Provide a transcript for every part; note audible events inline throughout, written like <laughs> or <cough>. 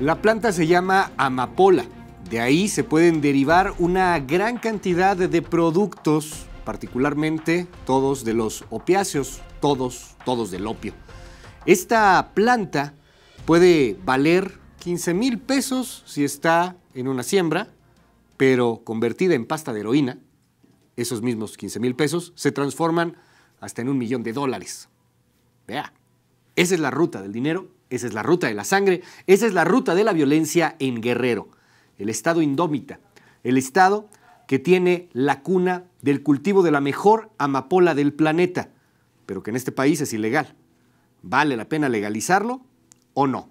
La planta se llama amapola. De ahí se pueden derivar una gran cantidad de productos, particularmente todos de los opiáceos, todos, todos del opio. Esta planta puede valer 15 mil pesos si está en una siembra, pero convertida en pasta de heroína, esos mismos 15 mil pesos se transforman hasta en un millón de dólares. Vea, esa es la ruta del dinero esa es la ruta de la sangre, esa es la ruta de la violencia en Guerrero, el Estado indómita, el Estado que tiene la cuna del cultivo de la mejor amapola del planeta, pero que en este país es ilegal. ¿Vale la pena legalizarlo o no?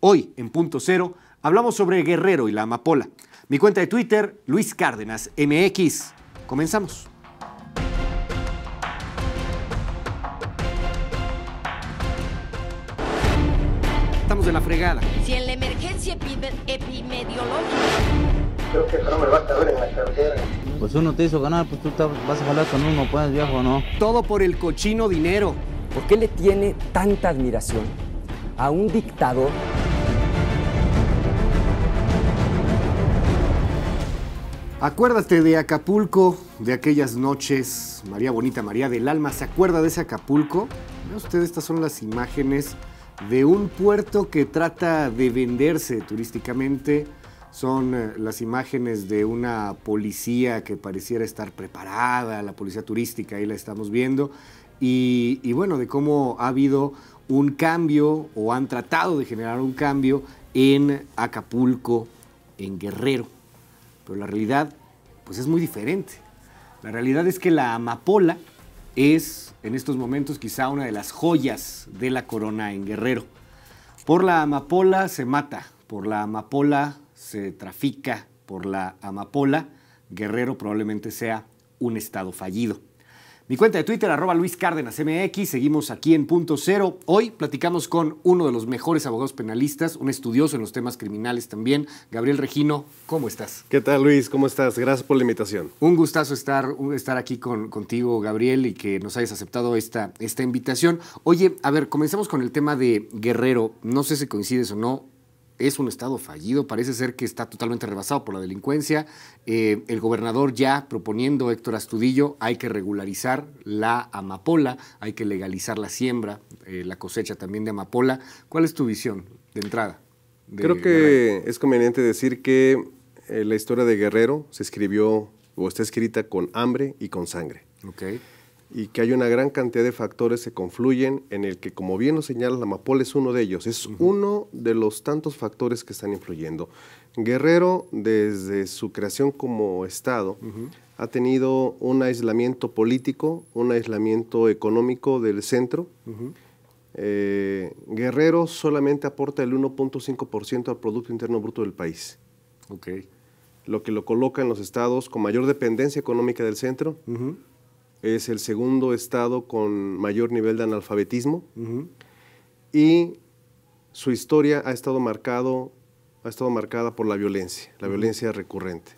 Hoy, en Punto Cero, hablamos sobre Guerrero y la amapola. Mi cuenta de Twitter, Luis Cárdenas MX. Comenzamos. de la fregada. Si en la emergencia epidemiológica... Creo que eso no me va a estar en la cartera. Pues uno te hizo ganar, pues tú vas a jalar con uno, puedes viajar o no. Todo por el cochino dinero. ¿Por qué le tiene tanta admiración a un dictador? Acuérdate de Acapulco, de aquellas noches, María Bonita, María del Alma, ¿se acuerda de ese Acapulco? Vean ustedes, estas son las imágenes de un puerto que trata de venderse turísticamente. Son eh, las imágenes de una policía que pareciera estar preparada, la policía turística, ahí la estamos viendo. Y, bueno, de cómo ha habido un cambio o han tratado de generar un cambio en Acapulco, en Guerrero. Pero la realidad, pues es muy diferente. La realidad es que la amapola es en estos momentos quizá una de las joyas de la corona en Guerrero. Por la amapola se mata, por la amapola se trafica, por la amapola Guerrero probablemente sea un estado fallido. Mi cuenta de Twitter, arroba Luis Cárdenas MX. Seguimos aquí en Punto Cero. Hoy platicamos con uno de los mejores abogados penalistas, un estudioso en los temas criminales también, Gabriel Regino. ¿Cómo estás? ¿Qué tal, Luis? ¿Cómo estás? Gracias por la invitación. Un gustazo estar, estar aquí contigo, Gabriel, y que nos hayas aceptado esta, esta invitación. Oye, a ver, comencemos con el tema de Guerrero. No sé si coincides o no es un Estado fallido, parece ser que está totalmente rebasado por la delincuencia. Eh, el gobernador ya proponiendo, Héctor Astudillo, hay que regularizar la amapola, hay que legalizar la siembra, eh, la cosecha también de amapola. ¿Cuál es tu visión de entrada? Creo que es conveniente decir que eh, la historia de Guerrero se escribió o está escrita con hambre y con sangre. Okay y que hay una gran cantidad de factores que confluyen en el que, como bien lo señala, la MAPOL, es uno de ellos, es uno de los tantos factores que están influyendo. Guerrero, desde su creación como Estado, ha tenido un aislamiento político, un aislamiento económico del centro. Eh, Guerrero solamente aporta el 1.5% al Producto Interno Bruto del país. Lo que lo coloca en los estados con mayor dependencia económica del centro es el segundo estado con mayor nivel de analfabetismo y su historia ha estado, marcado, ha estado marcada por la violencia, la violencia recurrente.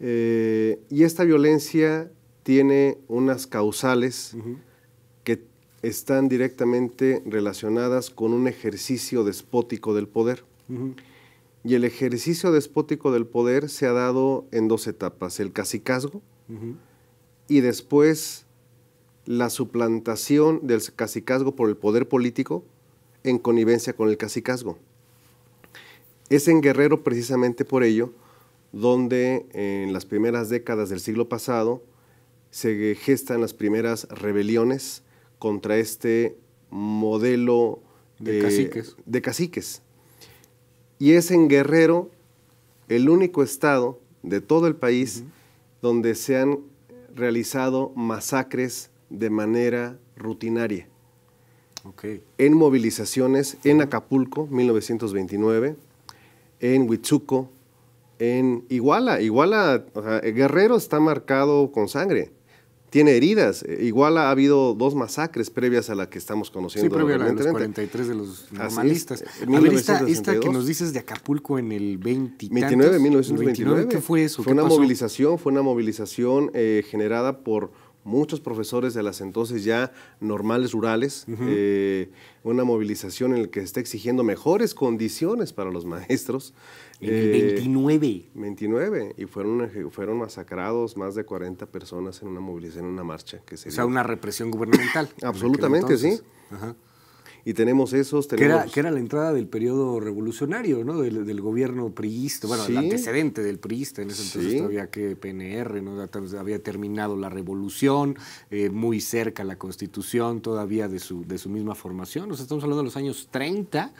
Eh, y esta violencia tiene unas causales que están directamente relacionadas con un ejercicio despótico del poder. Y el ejercicio despótico del poder se ha dado en dos etapas, el cacicazgo, y después la suplantación del cacicazgo por el poder político en connivencia con el cacicazgo. Es en Guerrero precisamente por ello donde en las primeras décadas del siglo pasado se gestan las primeras rebeliones contra este modelo de, eh, caciques. de caciques. Y es en Guerrero el único estado de todo el país donde se han realizado masacres de manera rutinaria. En movilizaciones en Acapulco, 1929, en Huitzuco, en Iguala. Iguala, Guerrero está marcado con sangre tiene heridas. Eh, igual ha habido dos masacres previas a la que estamos conociendo. Sí, previa a de los 43 de los normalistas. Eh, a ver, esta, que nos dices de Acapulco en el 20 29, 1929. ¿Qué fue eso? Fue una movilización, fue una movilización eh, generada por muchos profesores de las entonces ya normales rurales, eh, una movilización en la que se está exigiendo mejores condiciones para los <laughs> maestros. 29. 29, eh, y fueron, eh, fueron masacrados más de 40 personas en una movilización, en una marcha. Que O sea, una represión gubernamental. Absolutamente, sí. Ajá y tenemos esos. Tenemos... Que, era, la entrada del periodo revolucionario, ¿no? Del, gobierno priista, bueno, el antecedente del priista, en ese entonces todavía que PNR, ¿no? Había terminado la revolución, eh, muy cerca la constitución todavía de su, de su misma formación, o sea, estamos hablando de los años 30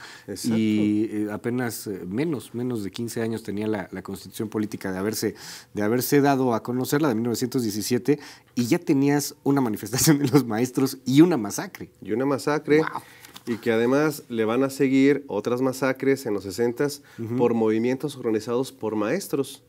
y eh, apenas eh, menos, menos de 15 años tenía la, constitución política de haberse, de haberse dado a conocer, la de 1917, y ya tenías una manifestación de los maestros y una masacre. Y una masacre. Y que además le van a seguir otras masacres en los 60 por movimientos organizados por maestros.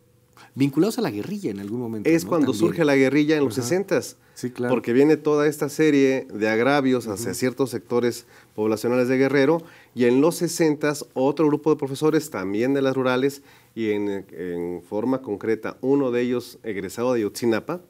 Vinculados a la guerrilla en algún momento. Es cuando surge la guerrilla en los 60 Sí, claro. Porque viene toda esta serie de agravios hacia ciertos sectores poblacionales de Guerrero y en los 60 otro grupo de profesores también de las rurales y en, forma concreta uno de ellos egresado de Yotzinapa,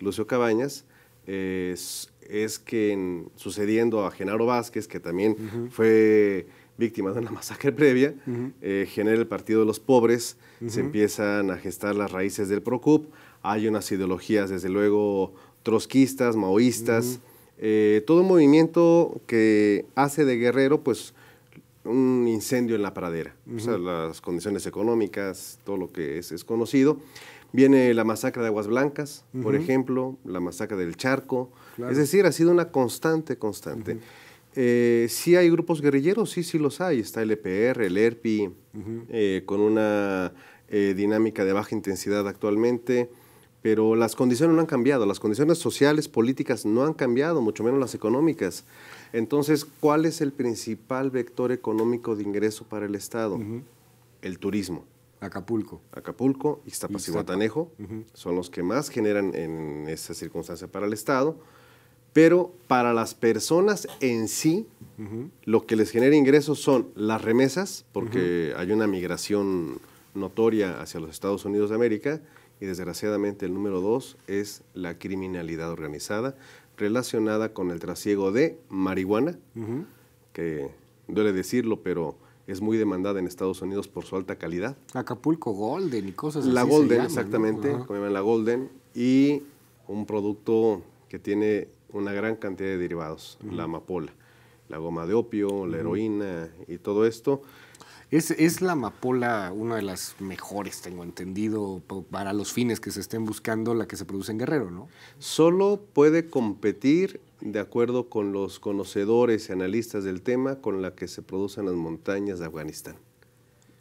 Lucio Cabañas, es... Eh, es que sucediendo a Genaro Vázquez, que también fue víctima de una <laughs> masacre previa, eh, genera el Partido de los Pobres, se empiezan a gestar las raíces del PROCUP, hay unas ideologías, desde luego, trotskistas, maoístas, eh, todo un movimiento que hace de Guerrero, pues, un incendio en la pradera, las condiciones económicas, todo lo que es, es conocido. Viene la masacre de Aguas Blancas, por ejemplo, la masacre del Charco. Es decir, ha sido una constante, constante. Si eh, sí hay grupos guerrilleros, sí, sí los hay. Está el EPR, el ERPI, eh, con una eh, dinámica de baja intensidad actualmente. Pero las condiciones no han cambiado, las condiciones sociales, políticas no han cambiado, mucho menos las económicas. Entonces, ¿cuál es el principal vector económico de ingreso para el Estado? El turismo. Acapulco. Acapulco, y Guatanejo son los que más generan en esa circunstancia para el Estado. Pero para las personas en sí, lo que les genera ingresos son las remesas, porque hay una migración notoria hacia los Estados Unidos de América, y desgraciadamente el número dos es la criminalidad organizada relacionada con el trasiego de marihuana, que duele decirlo, pero es muy demandada en Estados Unidos por su alta calidad. Acapulco Golden y cosas así. La Golden, exactamente, la Golden, y un producto que tiene una gran cantidad de derivados, la amapola, la goma de opio, la heroína y todo esto. Es, es, la amapola una de las mejores, tengo entendido, para los fines que se estén buscando, la que se produce en Guerrero, ¿no? Solo puede competir de acuerdo con los conocedores y analistas del tema, con la que se producen las montañas de Afganistán.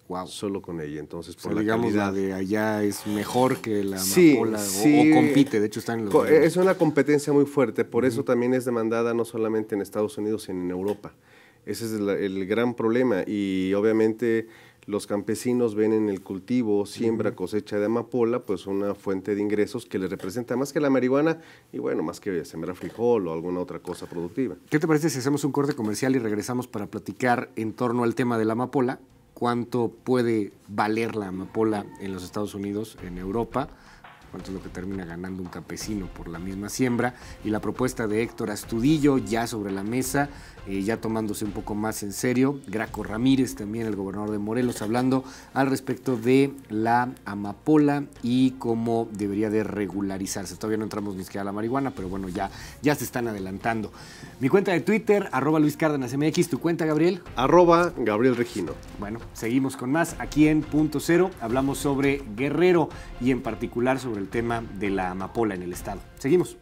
Wow. Solo con ella, entonces por la digamos la de allá es mejor que la sí, o, compite, de hecho está en los eh, Es una competencia muy fuerte, por eso también es demandada no solamente en Estados Unidos, sino en Europa. Ese es el gran problema y obviamente los campesinos ven en el cultivo, siembra, cosecha de amapola, pues una fuente de ingresos que les representa más que la marihuana y bueno, más que sembrar frijol o alguna otra cosa productiva. ¿Qué te parece si hacemos un corte comercial y regresamos para platicar en torno al tema de la amapola? ¿Cuánto puede valer la amapola en los Estados Unidos, en Europa? cuánto es lo que termina ganando un campesino por la misma siembra, y la propuesta de Héctor Astudillo ya sobre la mesa, eh, ya tomándose un poco más en serio. Graco Ramírez, también el gobernador de Morelos, hablando al respecto de la amapola y cómo debería de regularizarse. Todavía no entramos ni siquiera a la marihuana, pero bueno, ya, ya se están adelantando. Mi cuenta de Twitter, arroba Luis Cárdenas MX, tu cuenta, Gabriel. Arroba Gabriel Regino. Bueno, seguimos con más. Aquí en Punto Cero hablamos sobre Guerrero y en particular sobre el tema de la amapola en el estado. Seguimos.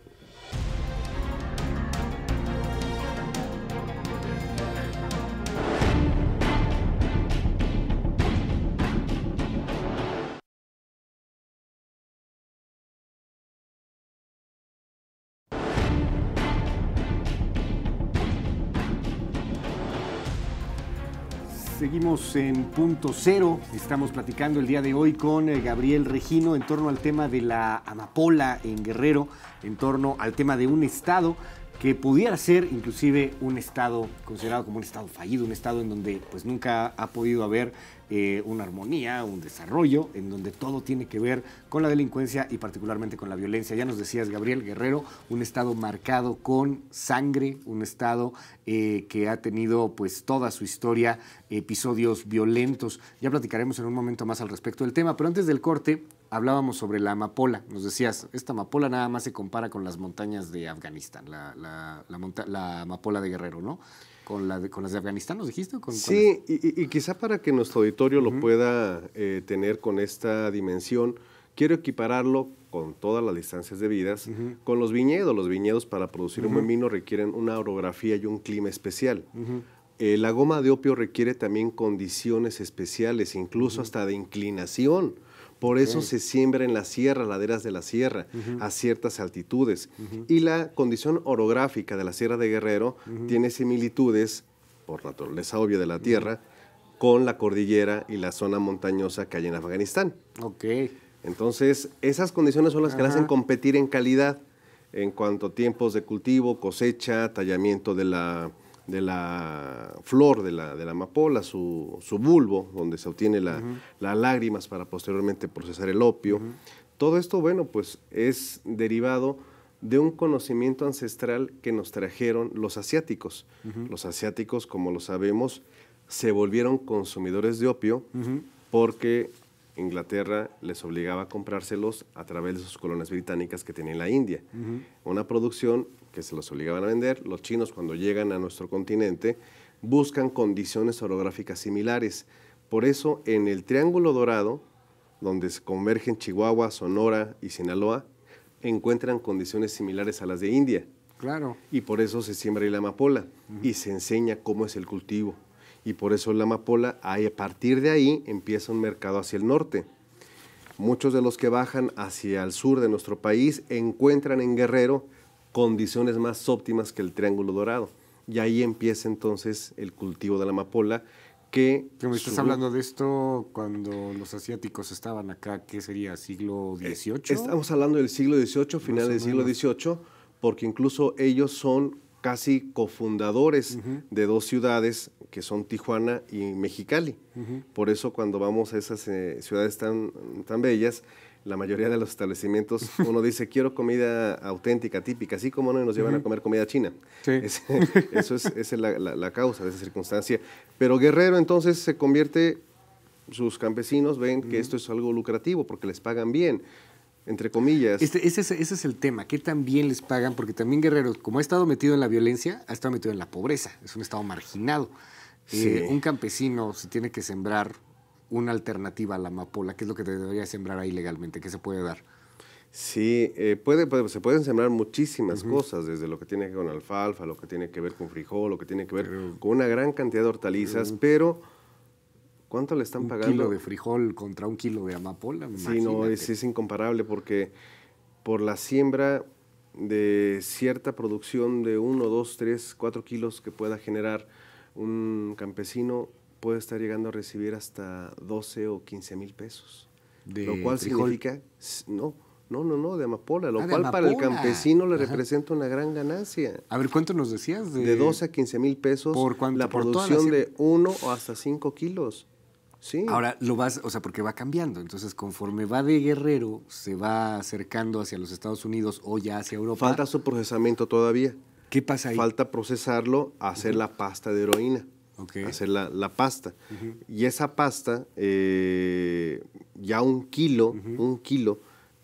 en punto cero. Estamos platicando el día de hoy con eh, Gabriel Regino en torno al tema de la amapola en Guerrero, en torno al tema de un estado que pudiera ser inclusive un estado considerado como un estado fallido, un estado en donde pues nunca ha podido haber eh, una armonía, un desarrollo, en donde todo tiene que ver con la delincuencia y particularmente con la violencia. Ya nos decías, Gabriel Guerrero, un estado marcado con sangre, un estado eh, que ha tenido pues toda su historia, episodios violentos. Ya platicaremos en un momento más al respecto del tema, pero antes del corte hablábamos sobre la amapola. Nos decías, esta amapola nada más se compara con las montañas de Afganistán, la, la, la amapola de Guerrero, ¿no? Con, la con las de Afganistán, ¿nos dijiste? sí, Y, quizá para que nuestro auditorio lo pueda eh, tener con esta dimensión, quiero equipararlo con todas las distancias de vidas, con los viñedos. Los viñedos para producir un buen vino requieren una orografía y un clima especial. Eh, la goma de opio requiere también condiciones especiales, incluso hasta de inclinación por eso se siembra en la sierra, laderas de la sierra, a ciertas altitudes. Y la condición orográfica de la Sierra de Guerrero tiene similitudes, por naturaleza obvia de la tierra, con la cordillera y la zona montañosa que hay en Afganistán. Ok. Entonces, esas condiciones son las que la hacen competir en calidad en cuanto a tiempos de cultivo, cosecha, tallamiento de la, de la flor de la, de la amapola, su, su, bulbo, donde se obtiene las lágrimas para posteriormente procesar el opio. Todo esto, bueno, pues es derivado de un conocimiento ancestral que nos trajeron los asiáticos. Los asiáticos, como lo sabemos, se volvieron consumidores de opio porque Inglaterra les obligaba a comprárselos a través de sus colonias británicas que tenía la India. Una producción que se los obligaban a vender. Los chinos cuando llegan a nuestro continente buscan condiciones orográficas similares. Por eso en el Triángulo Dorado, donde se convergen Chihuahua, Sonora y Sinaloa, encuentran condiciones similares a las de India. Claro. Y por eso se siembra la amapola y se enseña cómo es el cultivo, y por eso la amapola, ahí, a partir de ahí empieza un mercado hacia el norte. Muchos de los que bajan hacia el sur de nuestro país encuentran en Guerrero condiciones más óptimas que el Triángulo Dorado. Y ahí empieza entonces el cultivo de la amapola que... estás hablando de esto cuando los asiáticos estaban acá, ¿qué sería? ¿Siglo XVIII? Eh, estamos hablando del siglo XVIII, final del siglo XVIII, porque incluso ellos son casi cofundadores de dos ciudades que son Tijuana y Mexicali. Por eso cuando vamos a esas eh, ciudades tan, tan bellas, la mayoría de los establecimientos <laughs> uno dice, quiero comida auténtica, típica, así como no nos llevan a comer comida china. Sí. Es, <laughs> eso es, la, causa de esa circunstancia. Pero Guerrero entonces se convierte, sus campesinos ven que esto es algo lucrativo porque les pagan bien. Entre comillas. Este, ese, es, ese es el tema, que también les pagan, porque también Guerrero, como ha estado metido en la violencia, ha estado metido en la pobreza, es un estado marginado. Si eh, un campesino, si tiene que sembrar una alternativa a la amapola, ¿qué es lo que debería sembrar ahí legalmente? ¿Qué se puede dar? Sí, eh, puede, se pueden sembrar muchísimas cosas, desde lo que tiene que ver con alfalfa, lo que tiene que ver con frijol, lo que tiene que ver con una gran cantidad de hortalizas, pero ¿cuánto le están pagando? Un kilo de frijol contra un kilo de amapola. Sí, no, es, es, incomparable porque por la siembra de cierta producción de uno dos tres cuatro kilos que pueda generar, un campesino puede estar llegando a recibir hasta 12 o 15 mil pesos. lo cual frijol. significa, no, no, no, no, de amapola, lo ah, cual para el campesino le representa una gran ganancia. A ver, ¿cuánto nos decías? De, 12 a 15 mil pesos por la producción de 1 o hasta 5 kilos. Sí. Ahora lo vas, o sea, porque va cambiando. Entonces, conforme va de guerrero, se va acercando hacia los Estados Unidos o ya hacia Europa. Falta su procesamiento todavía. ¿Qué pasa ahí? Falta procesarlo, hacer la pasta de heroína. Hacer la, pasta. Y esa pasta, eh, ya un kilo, un kilo,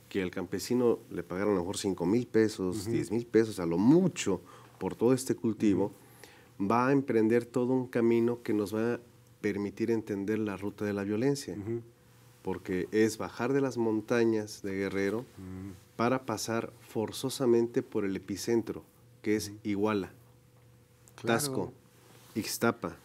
que al campesino le pagaron a lo mejor 5 mil pesos, 10 mil pesos, a lo mucho, por todo este cultivo, va a emprender todo un camino que nos va a permitir entender la ruta de la violencia. Porque es bajar de las montañas de Guerrero para pasar forzosamente por el epicentro que es Iguala, Tasco, Ixtapa,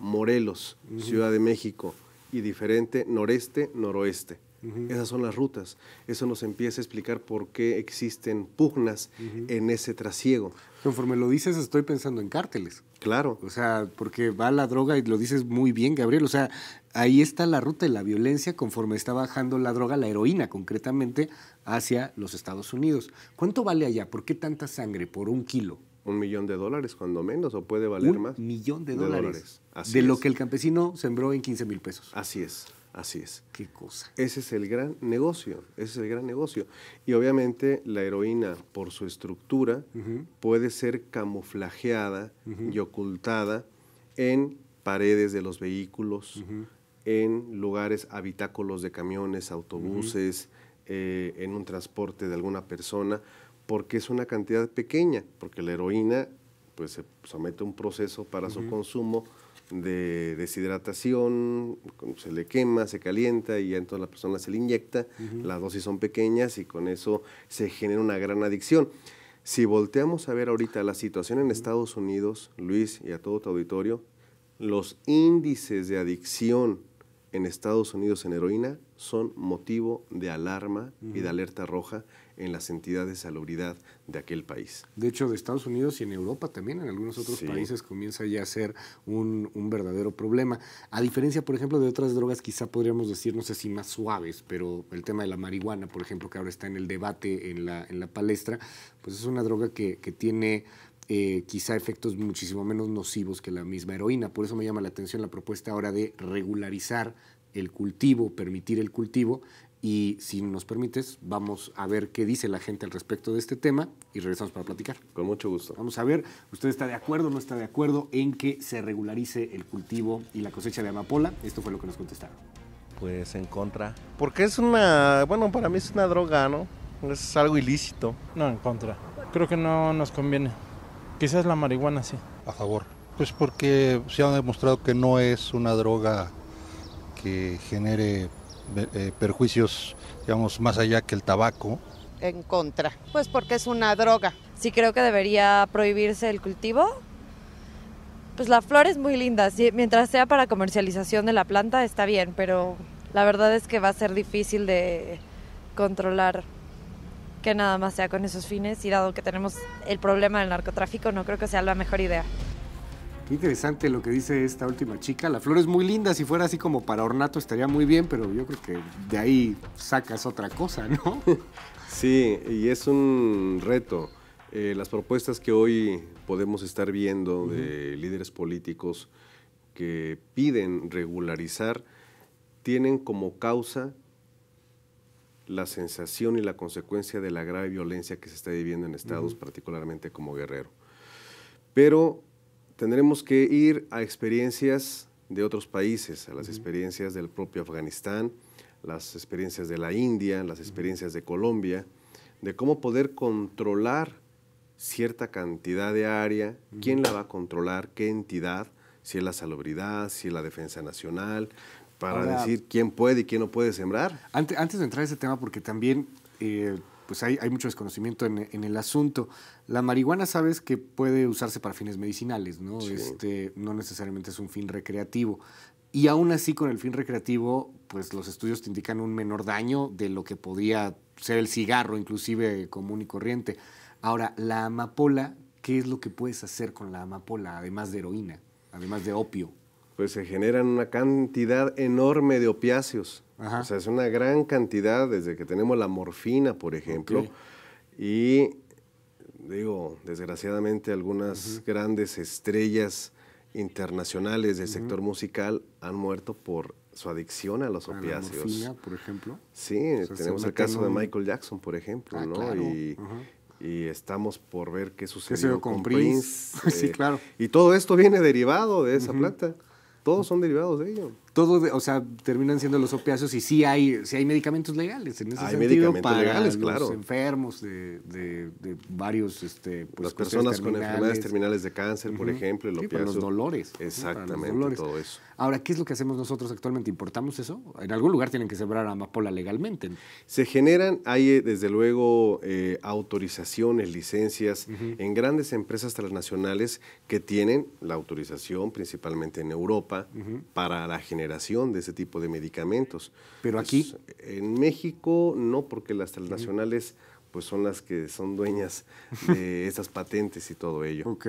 Morelos, Ciudad de México y diferente noreste, noroeste. Esas son las rutas. Eso nos empieza a explicar por qué existen pugnas en ese trasiego. Conforme lo dices, estoy pensando en cárteles. Claro, o sea, porque va la droga y lo dices muy bien, Gabriel, o sea, ahí está la ruta de la violencia conforme está bajando la droga, la heroína concretamente, hacia los Estados Unidos. ¿Cuánto vale allá? ¿Por qué tanta sangre por un kilo? Un millón de dólares, cuando menos, o puede valer más. Un millón de, dólares. de lo que el campesino sembró en 15 mil pesos. Así es. Así es. Qué cosa. Ese es el gran negocio, ese es el gran negocio. Y obviamente la heroína, por su estructura, puede ser camuflajeada y ocultada en paredes de los vehículos, en lugares habitáculos de camiones, autobuses, eh, en un transporte de alguna persona, porque es una cantidad pequeña, porque la heroína pues se somete a un proceso para su consumo de deshidratación, se le quema, se calienta y ya entonces la persona se le inyecta, las dosis son pequeñas y con eso se genera una gran adicción. Si volteamos a ver ahorita la situación en Estados Unidos, Luis, y a todo tu auditorio, los índices de adicción en Estados Unidos en heroína son motivo de alarma y de alerta roja en las entidades de salubridad de aquel país. De hecho, de Estados Unidos y en Europa también, en algunos otros países comienza ya a ser un, verdadero problema. A diferencia, por ejemplo, de otras drogas, quizá podríamos decir, no sé si más suaves, pero el tema de la marihuana, por ejemplo, que ahora está en el debate, en la, palestra, pues es una droga que tiene eh, quizá efectos muchísimo menos nocivos que la misma heroína. Por eso me llama la atención la propuesta ahora de regularizar el cultivo, permitir el cultivo. Y si nos permites, vamos a ver qué dice la gente al respecto de este tema y regresamos para platicar. Con mucho gusto. Vamos a ver, ¿usted está de acuerdo o no está de acuerdo en que se regularice el cultivo y la cosecha de amapola? Esto fue lo que nos contestaron. Pues en contra. Porque es una, bueno, para mí es una droga, ¿no? Es algo ilícito. No, en contra. Creo que no nos conviene. Quizás la marihuana sí. A favor. Pues porque se ha demostrado que no es una droga que genere eh, eh, perjuicios, digamos, más allá que el tabaco. En contra, pues porque es una droga. Sí creo que debería prohibirse el cultivo. Pues la flor es muy linda, mientras sea para comercialización de la planta está bien, pero la verdad es que va a ser difícil de controlar que nada más sea con esos fines y dado que tenemos el problema del narcotráfico, no creo que sea la mejor idea. Qué interesante lo que dice esta última chica. La flor es muy linda, si fuera así como para ornato estaría muy bien, pero yo creo que de ahí sacas otra cosa, ¿no? <laughs> Sí, y es un reto. Eh, las propuestas que hoy podemos estar viendo de líderes políticos que piden regularizar tienen como causa la sensación y la consecuencia de la grave violencia que se está viviendo en estados, particularmente como Guerrero. Pero tendremos que ir a experiencias de otros países, a las experiencias del propio Afganistán, las experiencias de la India, las experiencias de Colombia, de cómo poder controlar cierta cantidad de área, quién la va a controlar, qué entidad, si es la salubridad, si es la defensa nacional, para decir quién puede y quién no puede sembrar. Antes, antes de entrar a ese tema, porque también eh, pues hay, mucho desconocimiento en, el asunto. La marihuana sabes que puede usarse para fines medicinales, ¿no? Este, no necesariamente es un fin recreativo. Y aún así, con el fin recreativo, pues los estudios te indican un menor daño de lo que podía ser el cigarro, inclusive común y corriente. Ahora, la amapola, ¿qué es lo que puedes hacer con la amapola, además de heroína, además de opio? pues se generan una cantidad enorme de opiáceos. O sea, es una gran cantidad desde que tenemos la morfina, por ejemplo. Y digo, desgraciadamente algunas grandes estrellas internacionales del sector musical han muerto por su adicción a los opiáceos. La morfina, por ejemplo. Sí, tenemos el caso de Michael Jackson, por ejemplo, ah, ¿no? Y, estamos por ver qué sucedió con, Prince. <laughs> sí, eh, claro. Y todo esto viene derivado de esa planta. Todos son derivados de ello todo, o sea, terminan siendo los opiáceos y sí hay, sí hay medicamentos legales en ese sentido para los enfermos de, varios, este, pues, las personas con enfermedades terminales de cáncer, por ejemplo, el los dolores. Exactamente, todo eso. Ahora, ¿qué es lo que hacemos nosotros actualmente? ¿Importamos eso? En algún lugar tienen que sembrar amapola legalmente. Se generan, hay eh, desde luego eh, autorizaciones, licencias en grandes empresas transnacionales que tienen la autorización principalmente en Europa para la generación de ese tipo de medicamentos. ¿Pero pues, aquí? en México no, porque las transnacionales pues son las que son dueñas de <laughs> esas patentes y todo ello. Ok.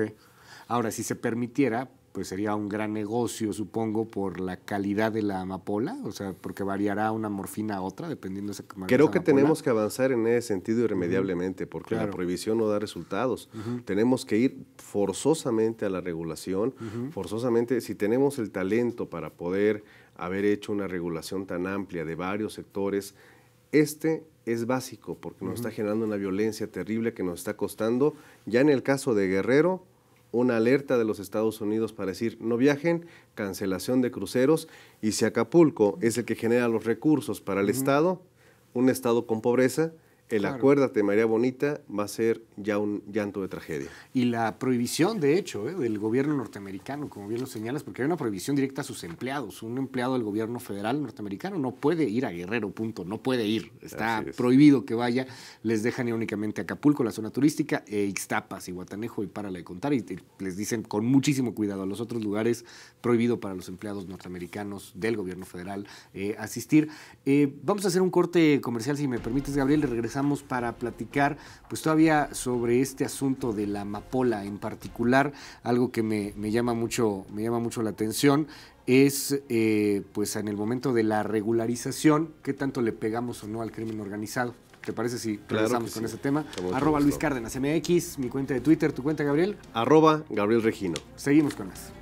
Ahora, si se permitiera, pues sería un gran negocio, supongo, por la calidad de la amapola, o sea, porque variará una morfina a otra, dependiendo de esa Creo que tenemos que avanzar en ese sentido irremediablemente, porque la prohibición no da resultados. Tenemos que ir forzosamente a la regulación, forzosamente, si tenemos el talento para poder haber hecho una regulación tan amplia de varios sectores, este es básico, porque nos está generando una violencia terrible que nos está costando, ya en el caso de Guerrero, una alerta de los Estados Unidos para decir no viajen, cancelación de cruceros, y si Acapulco es el que genera los recursos para el Estado, un Estado con pobreza, el acuérdate María Bonita va a ser ya un llanto de tragedia. Y la prohibición, de hecho, eh, del gobierno norteamericano, como bien lo señalas, porque hay una prohibición directa a sus empleados. Un empleado del gobierno federal norteamericano no puede ir a Guerrero, punto, no puede ir. Está prohibido que vaya. Les dejan ir únicamente a Acapulco, la zona turística, e Ixtapas y Guatanejo, y para de contar. Y les dicen con muchísimo cuidado a los otros lugares prohibido para los empleados norteamericanos del gobierno federal eh, asistir. Eh, vamos a hacer un corte comercial, si me permites, Gabriel, regresar Estamos para platicar pues todavía sobre este asunto de la amapola en particular, algo que me, llama, mucho, me llama mucho la atención es eh, pues en el momento de la regularización, qué tanto le pegamos o no al crimen organizado. ¿Te parece si regresamos con ese tema? Arroba Luis Cárdenas MX, mi cuenta de Twitter, tu cuenta Gabriel. Arroba Gabriel Regino. Seguimos con eso.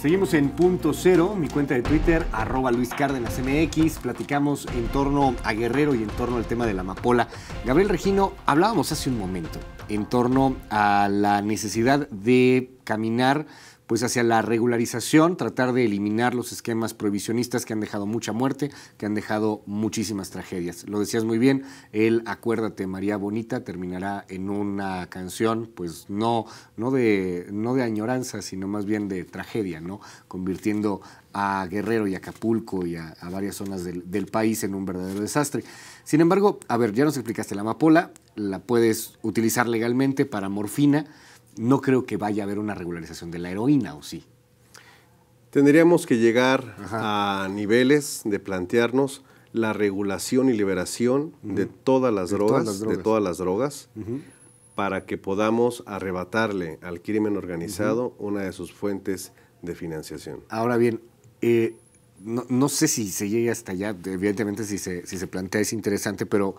Seguimos en Punto Cero, mi cuenta de Twitter, arroba Luis Cárdenas MX. Platicamos en torno a Guerrero y en torno al tema de la amapola. Gabriel Regino, hablábamos hace un momento en torno a la necesidad de caminar pues hacia la regularización, tratar de eliminar los esquemas prohibicionistas que han dejado mucha muerte, que han dejado muchísimas tragedias. Lo decías muy bien, el Acuérdate María Bonita terminará en una canción, pues no, no, de, no de añoranza, sino más bien de tragedia, ¿no? Convirtiendo a Guerrero y Acapulco y a, varias zonas del, del, país en un verdadero desastre. Sin embargo, a ver, ya nos explicaste la amapola, la puedes utilizar legalmente para morfina, no creo que vaya a haber una regularización de la heroína, ¿o sí? Tendríamos que llegar a niveles de plantearnos la regulación y liberación de, todas las, drogas, de todas las drogas, para que podamos arrebatarle al crimen organizado una de sus fuentes de financiación. Ahora bien, eh, no, sé si se llega hasta allá, evidentemente si si se plantea es interesante, pero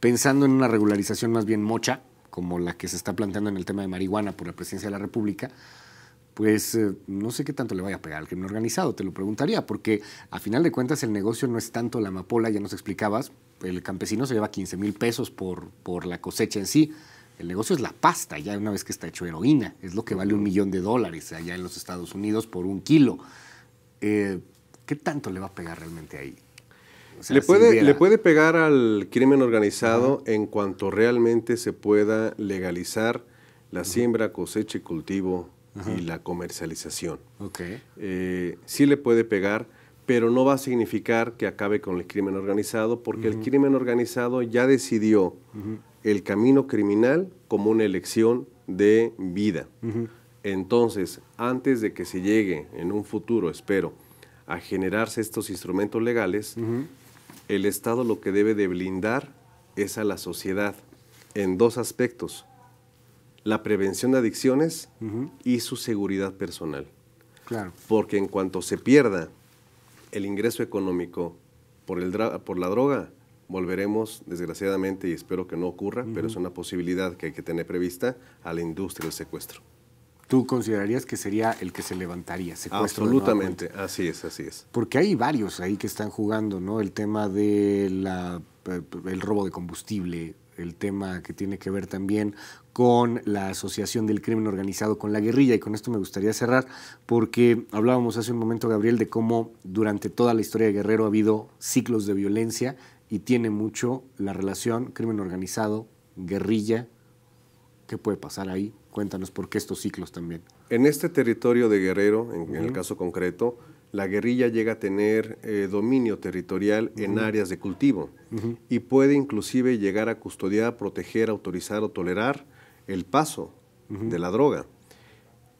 pensando en una regularización más bien mocha, como la que se está planteando en el tema de marihuana por la presidencia de la República, pues eh, no sé qué tanto le vaya a pegar al crimen organizado, te lo preguntaría, porque a final de cuentas el negocio no es tanto la amapola, ya nos explicabas, el campesino se lleva 15 mil pesos por, por la cosecha en sí, el negocio es la pasta, ya una vez que está hecho heroína, es lo que vale un millón de dólares allá en los Estados Unidos por un kilo. Eh, ¿Qué tanto le va a pegar realmente ahí? le, puede, le puede pegar al crimen organizado en cuanto realmente se pueda legalizar la siembra, cosecha y cultivo y la comercialización. Eh, sí le puede pegar, pero no va a significar que acabe con el crimen organizado, porque el crimen organizado ya decidió el camino criminal como una elección de vida. Entonces, antes de que se llegue en un futuro, espero, a generarse estos instrumentos legales, el Estado lo que debe de blindar es a la sociedad en dos aspectos, la prevención de adicciones y su seguridad personal. Porque en cuanto se pierda el ingreso económico por, el por la droga, volveremos, desgraciadamente, y espero que no ocurra, pero es una posibilidad que hay que tener prevista, a la industria del secuestro tú considerarías que sería el que se levantaría. Absolutamente, así es, así es. Porque hay varios ahí que están jugando, ¿no? El tema del eh, el robo de combustible, el tema que tiene que ver también con la asociación del crimen organizado con la guerrilla. Y con esto me gustaría cerrar, porque hablábamos hace un momento, Gabriel, de cómo durante toda la historia de Guerrero ha habido ciclos de violencia y tiene mucho la relación crimen organizado, guerrilla. ¿Qué puede pasar ahí? Cuéntanos por qué estos ciclos también. En este territorio de Guerrero, en, el caso concreto, la guerrilla llega a tener eh, dominio territorial en áreas de cultivo y puede inclusive llegar a custodiar, proteger, autorizar o tolerar el paso de la droga.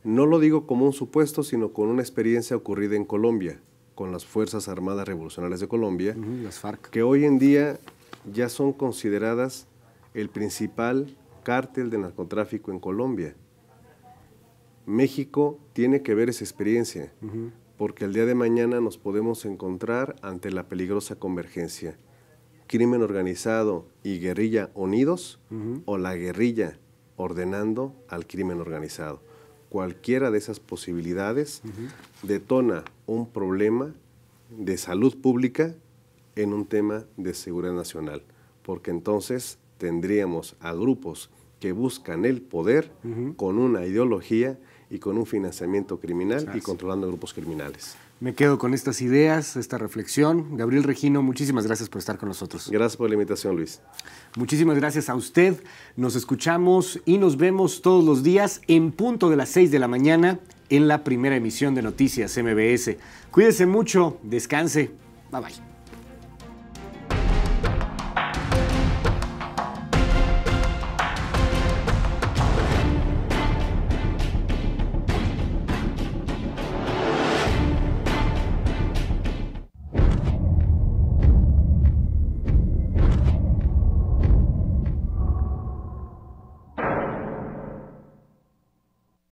No lo digo como un supuesto, sino con una experiencia ocurrida en Colombia, con las Fuerzas Armadas Revolucionarias de Colombia, las FARC. que hoy en día ya son consideradas el principal cártel de narcotráfico en Colombia. México tiene que ver esa experiencia, porque el día de mañana nos podemos encontrar ante la peligrosa convergencia. Crimen organizado y guerrilla unidos o la guerrilla ordenando al crimen organizado. Cualquiera de esas posibilidades detona un problema de salud pública en un tema de seguridad nacional, porque entonces tendríamos a grupos que buscan el poder con una ideología y con un financiamiento criminal y controlando grupos criminales. Me quedo con estas ideas, esta reflexión. Gabriel Regino, muchísimas gracias por estar con nosotros. Gracias por la invitación, Luis. Muchísimas gracias a usted. Nos escuchamos y nos vemos todos los días en punto de las 6 de la mañana en la primera emisión de Noticias MBS. Cuídese mucho, descanse. Bye bye.